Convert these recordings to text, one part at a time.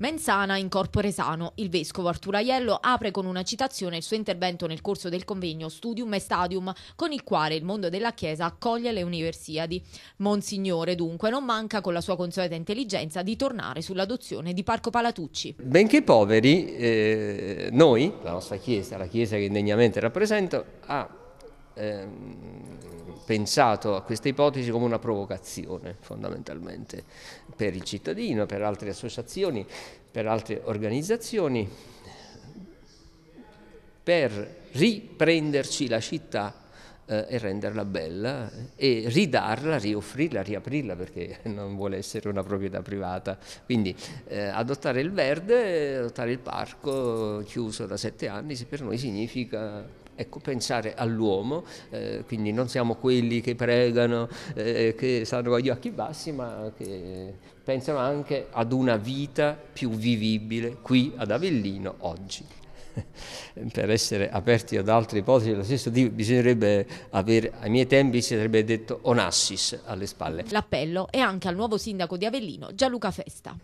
Mensana in corpore sano. Il vescovo Arturo Aiello apre con una citazione il suo intervento nel corso del convegno Studium e Stadium, con il quale il mondo della Chiesa accoglie le Universiadi. Monsignore, dunque, non manca con la sua consueta intelligenza di tornare sull'adozione di Parco Palatucci. Benché poveri, eh, noi, la nostra Chiesa, la Chiesa che indegnamente rappresento, ha Ehm, pensato a questa ipotesi come una provocazione fondamentalmente per il cittadino, per altre associazioni, per altre organizzazioni, per riprenderci la città eh, e renderla bella e ridarla, rioffrirla, riaprirla perché non vuole essere una proprietà privata. Quindi eh, adottare il verde, eh, adottare il parco chiuso da sette anni per noi significa Ecco, pensare all'uomo, eh, quindi non siamo quelli che pregano, eh, che stanno con gli occhi bassi, ma che pensano anche ad una vita più vivibile qui ad Avellino oggi per essere aperti ad altre ipotesi dello stesso tipo, bisognerebbe avere, ai miei tempi si sarebbe detto onassis alle spalle. L'appello è anche al nuovo sindaco di Avellino, Gianluca Festa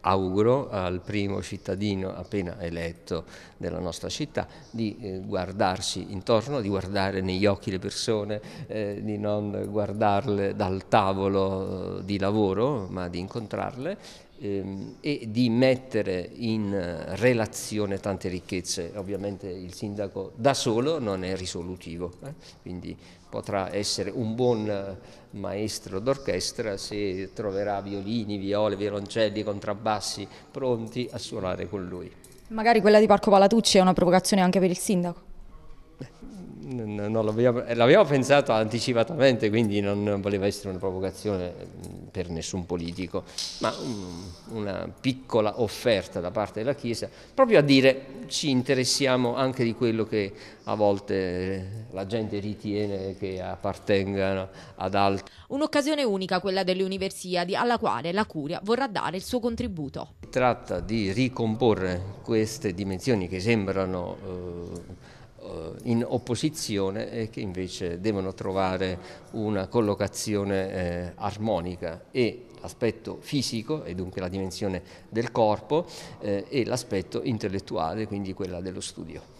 auguro al primo cittadino appena eletto della nostra città di eh, guardarsi intorno, di guardare negli occhi le persone, eh, di non guardarle dal tavolo eh, di lavoro, ma di incontrarle ehm, e di mettere in eh, relazione tante ricchezze. Ovviamente il sindaco da solo non è risolutivo, eh? quindi potrà essere un buon eh, maestro d'orchestra se troverà violini, viole, violoncelli, contrabbassi pronti a suonare con lui. Magari quella di Parco Palatucci è una provocazione anche per il sindaco non l'abbiamo, eh, pensato anticipatamente, quindi non voleva essere una provocazione mm, per nessun politico, ma un, una piccola offerta da parte della Chiesa, proprio a dire ci interessiamo anche di quello che a volte eh, la gente ritiene che appartenga ad altri. Un'occasione unica quella delle universiadi alla quale la Curia vorrà dare il suo contributo. Si Tratta di ricomporre queste dimensioni che sembrano... Eh, in opposizione e che invece devono trovare una collocazione eh, armonica e l'aspetto fisico e dunque la dimensione del corpo eh, e l'aspetto intellettuale, quindi quella dello studio.